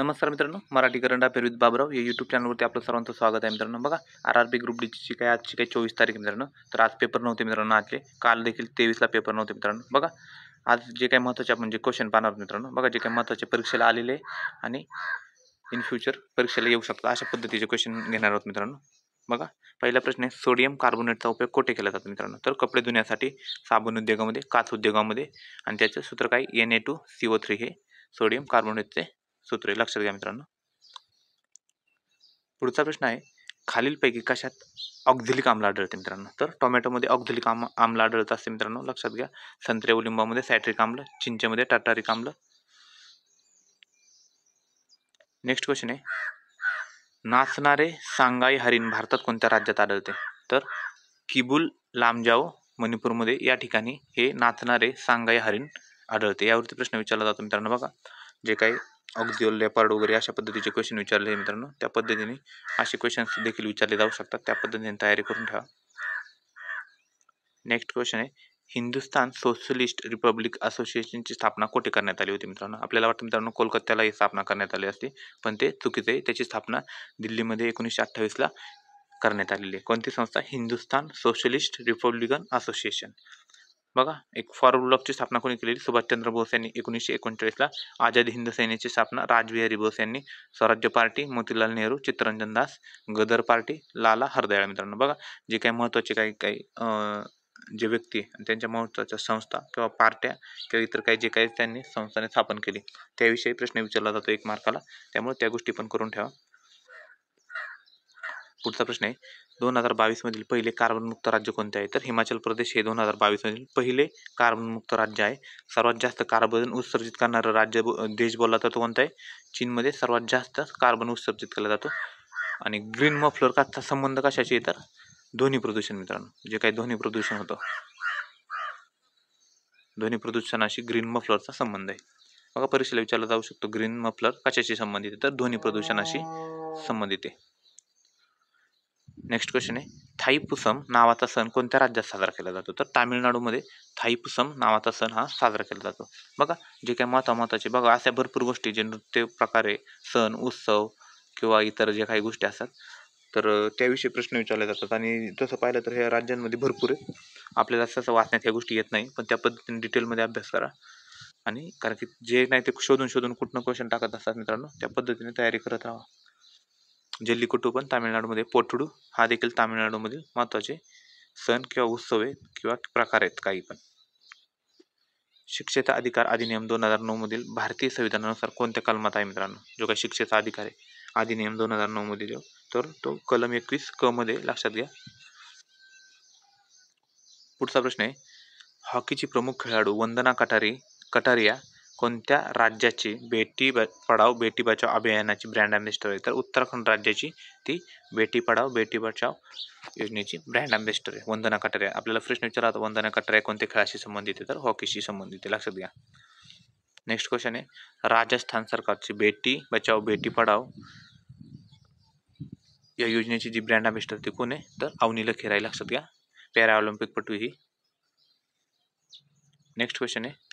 नमस्कार मित्रांनो मराठी करंडा अफेअर बाबराव या यूट्यूब चॅनलवरती आपलं सर्वांचं स्वागत आहे मित्रांनो बघा आर आर बी ग्रुप डीची काय आजची काय चोवीस तारीख मित्रांनो तर आज पेपर नव्हते मित्रांनो आजचे काल देखील तेवीसला पेपर नव्हते मित्रांनो बघा आज जे काही महत्त्वाचे म्हणजे क्वेश्चन पाहणार मित्रांनो बघा जे काही महत्त्वाचे परीक्षेला आलेले आणि इन फ्युचर परीक्षेला येऊ शकतात अशा पद्धतीचे क्वेश्चन घेणार आहोत मित्रांनो बघा पहिला प्रश्न आहे सोडियम कार्बोनेटचा उपयोग कुठे केला जातो मित्रांनो तर कपडे धुण्यासाठी साबण उद्योगामध्ये काच उद्योगामध्ये आणि त्याचं सूत्र काय N A two C O three हे सोडियम कार्बोनेटचे सूत्र लक्षात घ्या मित्रांनो पुढचा प्रश्न आहे खालीलपैकी कशात ऑक्झिलिक आम्ल आढळते मित्रांनो तर टोमॅटोमध्ये ऑक्झिलिक आम आम्ल आढळत असते मित्रांनो लक्षात घ्या संत्रे व लिंबामध्ये सायट्रिक आम्ल चिंचेमध्ये टाटारिक आम्ल नेक्स्ट क्वेश्चन आहे नाचणारे सांगाई हरिण भारतात कोणत्या राज्यात आढळते तर किबुल लामजाओ मणिपूरमध्ये या ठिकाणी हे नाचणारे सांगाई हरिण आढळते यावरती प्रश्न विचारला जातो मित्रांनो बघा जे काही ऑक्झिओल लेपार्ड वगैरे अशा पद्धतीचे क्वेश्चन विचारले मित्रांनो त्या पद्धतीने असे क्वेश्चन्स देखील विचारले जाऊ शकतात त्या पद्धतीने तयारी करून ठेवा नेक्स्ट क्वेश्चन आहे हिंदुस्थान सोशलिस्ट रिपब्लिक असोसिएशनची स्थापना कुठे करण्यात आली होती मित्रांनो आपल्याला वाटतं मित्रांनो कोलकात्याला ही स्थापना करण्यात आली असते पण ते चुकीचं आहे त्याची स्थापना दिल्लीमध्ये एकोणीसशे अठ्ठावीसला करण्यात आलेली आहे कोणती संस्था हिंदुस्थान सोशलिस्ट रिपब्लिकन असोसिएशन बघा एक फॉरवर्ड ब्लॉकची स्थापना कोणी केलेली सुभाषचंद्र बोस यांनी एकोणीसशे एकोणचाळीसला आझाद हिंद सेनेची स्थापना राजबिहारी बोस यांनी स्वराज्य पार्टी मोतीलाल नेहरू चित्तरंजन दास गदर पार्टी लाला हरदयाळ मित्रांनो बघा जे काही महत्त्वाचे काही काही जे व्यक्ती त्यांच्या महत्त्वाच्या संस्था किंवा पार्ट्या किंवा इतर काही जे काही त्यांनी संस्थाने स्थापन केली त्याविषयी प्रश्न विचारला जातो एक मार्काला त्यामुळे त्या गोष्टी पण करून ठेवा पुढचा प्रश्न आहे दोन हजार बावीसमधील पहिले कार्बनमुक्त राज्य कोणते आहे तर हिमाचल प्रदेश हे दोन हजार बावीसमधील पहिले कार्बनमुक्त राज्य आहे सर्वात जास्त कार्बन उत्सर्जित करणारं राज्य देश बोलला तो कोणता आहे चीनमध्ये सर्वात जास्त कार्बन उत्सर्जित केला जातो आणि ग्रीन मफलर काचा संबंध कशाशी आहे तर ध्वनी प्रदूषण मित्रांनो जे काही ध्वनी प्रदूषण होतं ध्वनी प्रदूषणाशी ग्रीन मफलरचा संबंध आहे बघा परीक्षेला विचारला जाऊ शकतो ग्रीन मफलर कशाशी संबंधित आहे तर ध्वनी प्रदूषणाशी संबंधित आहे नेक्स्ट क्वेश्चन आहे थाईपुसम नावाचा सण कोणत्या राज्यात साजरा केला जातो तर तामिळनाडूमध्ये थाईपुसम नावाचा सण हा साजरा केला जातो बघा जे काही माता महत्त्वाचे बघा अशा भरपूर गोष्टी जे नृत्य प्रकारे सण उत्सव किंवा इतर जे काही गोष्टी असतात तर त्याविषयी प्रश्न विचारले जातात आणि तसं पाहिलं तर ह्या राज्यांमध्ये भरपूर आहे आपल्याला असं वाचण्यात ह्या गोष्टी येत नाही पण त्या पद्धतीने डिटेलमध्ये अभ्यास करा आणि कारण की जे नाही ते शोधून शोधून कुठनं क्वेश्चन टाकत असतात मित्रांनो त्या पद्धतीने तयारी करत राहा जल्लीकट्टू पण तामिळनाडूमध्ये पोटडू हा देखील तामिळनाडूमधील महत्त्वाचे सण किंवा उत्सव आहेत किंवा प्रकार आहेत काही पण शिक्षेचा अधिकार अधिनियम दोन हजार नऊमधील भारतीय संविधानानुसार कोणत्या कलमात आहे मित्रांनो जो काही शिक्षेचा अधिकार आहे अधिनियम दोन हजार नऊमध्ये जो तर तो कलम एकवीस क मध्ये लक्षात घ्या पुढचा प्रश्न आहे हॉकीची प्रमुख खेळाडू वंदना कटारी कटारिया कोणत्या राज्याची बेटी ब पढाओ बेटी बचाओ अभियानाची ब्रँड अँबेसिडर आहे तर उत्तराखंड राज्याची ती बेटी पढाव बेटी बचाओ योजनेची ब्रँड अँबेसिडर आहे वंदना कटारे आपल्याला प्रश्न विचारा वंदना कटारे कोणत्या खेळाशी संबंधित आहे तर हॉकीशी संबंधित आहे लक्षात घ्या नेक्स्ट क्वेश्चन आहे राजस्थान सरकारची बेटी बचाओ बेटी पढाव या योजनेची जी ब्रँड अँबेसिडर ती कोण आहे तर अवनीला खेराई लक्षात घ्या पॅरा ऑलिम्पिकपटू ही नेक्स्ट क्वेश्चन आहे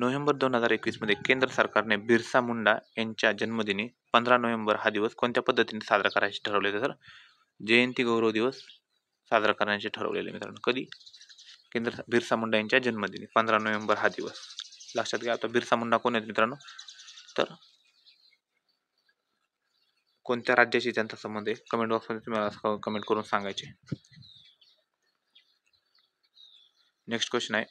नोव्हेंबर दोन हजार एकवीसमध्ये केंद्र सरकारने बिरसा मुंडा यांच्या जन्मदिनी पंधरा नोव्हेंबर हा दिवस कोणत्या पद्धतीने साजरा करायचे ठरवले तर जयंती गौरव दिवस साजरा करण्याचे ठरवलेले मित्रांनो कधी केंद्र बिरसा मुंडा यांच्या जन्मदिनी पंधरा नोव्हेंबर हा दिवस लक्षात घ्या आता बिरसा मुंडा कोण आहेत मित्रांनो तर कोणत्या राज्याशी त्यांचा संबंध आहे कमेंट बॉक्समध्ये तुम्हाला कमेंट करून सांगायचे नेक्स्ट क्वेश्चन आहे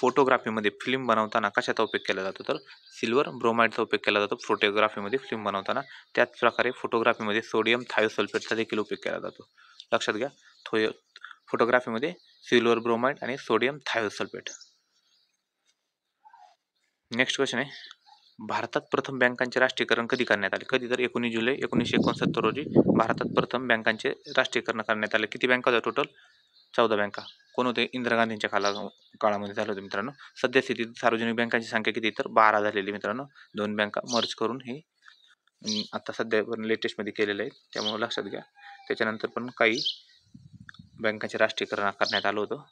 फोटोग्राफीमध्ये फिल्म बनवताना कशाचा उपयोग केला जातो तर सिल्वर ब्रोमाइडचा उपयोग केला जातो फोटोग्राफीमध्ये फिल्म बनवताना त्याचप्रकारे फोटोग्राफीमध्ये सोडियम थायोसल्फेटचा देखील उपयोग केला जातो लक्षात घ्या थोयो फोटोग्राफीमध्ये सिल्वर ब्रोमाइड आणि सोडियम थायोसल्फेट नेक्स्ट क्वेश्चन आहे भारतात प्रथम बँकांचे राष्ट्रीयकरण कधी करण्यात आले कधी तर एकोणीस जुलै एकोणीसशे एकोणसत्तर रोजी भारतात प्रथम बँकांचे राष्ट्रीयकरण करण्यात आले किती बँका होत्या टोटल चौदा बँका कोण होते इंदिरा गांधींच्या काला काळामध्ये झालं होतं मित्रांनो सद्यस्थितीत सार्वजनिक बँकांची संख्या किती तर बारा झालेली मित्रांनो दोन बँका मर्ज करून हे आता सध्या पण लेटेस्टमध्ये केलेलं आहे त्यामुळे लक्षात घ्या त्याच्यानंतर पण काही बँकांचे राष्ट्रीयकरण करण्यात आलं होतं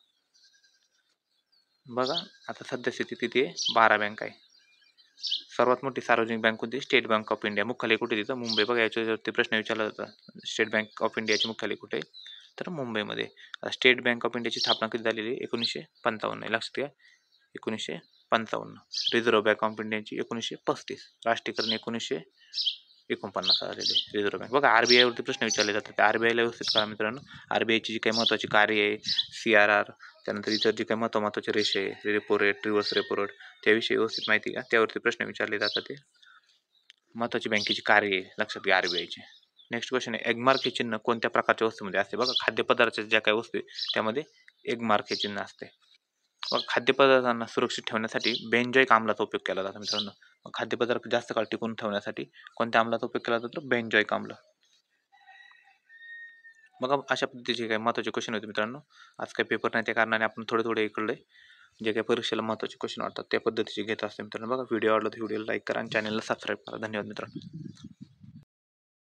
बघा आता सद्यस्थितीत तिथे बारा बँक आहे सर्वात मोठी सार्वजनिक बँक होती स्टेट बँक ऑफ इंडिया मुख्यालय कुठे तिथं मुंबई बघा याच्यावरती प्रश्न विचारला जातो स्टेट बँक ऑफ इंडियाचे मुख्यालय कुठे आहे तर मुंबईमध्ये स्टेट बँक ऑफ इंडियाची स्थापना कधी झालेली आहे एकोणीसशे पंचावन्न आहे लक्षात घ्या एकोणीसशे पंचावन्न रिझर्व्ह बँक ऑफ इंडियाची एकोणीसशे पस्तीस राष्ट्रीयकरण एकोणीसशे एकोणपन्नास आलेले रिझर्व्ह बँक बघा आर बी आयवरती प्रश्न विचारले जातात आर बी आयला व्यवस्थित करा मित्रांनो आर बी आयची जी काही महत्त्वाची कार्य आहे सी आर आर त्यानंतर इतर जे काही महत्त्व महत्त्वाचे रेषे आहे repo rate reverse repo rate त्याविषयी व्यवस्थित माहिती का त्यावरती प्रश्न विचारले जातात ते महत्त्वाची बँकेची कार्य आहे लक्षात घ्या आर बी आयचे नेक्स्ट क्वेश्चन आहे एगमार्क हे चिन्ह कोणत्या प्रकारच्या वस्तूमध्ये असते बघा खाद्यपदार्थाच्या ज्या काही वस्तू आहे त्यामध्ये मार्क हे चिन्ह असते मग खाद्यपदार्थांना सुरक्षित ठेवण्यासाठी बेंजॉईक आमलाचा उपयोग केला जातो मित्रांनो मग खाद्यपदार्थ जास्त काळ टिकून ठेवण्यासाठी कोणत्या आमलाचा उपयोग केला जातो बेंजॉईक आम्ल मग अशा पद्धतीचे काही महत्त्वाचे क्वेश्चन होते मित्रांनो आज काही पेपर नाही त्या कारणाने आपण थोडे थोडे इकडले जे काही परीक्षेला महत्त्वाचे क्वेश्चन वाटतात त्या पद्धतीचे घेत असते मित्रांनो बघा व्हिडिओ आवडला तर व्हिडिओला लाईक करा आणि चॅनलला सबस्क्राईब करा धन्यवाद मित्रांनो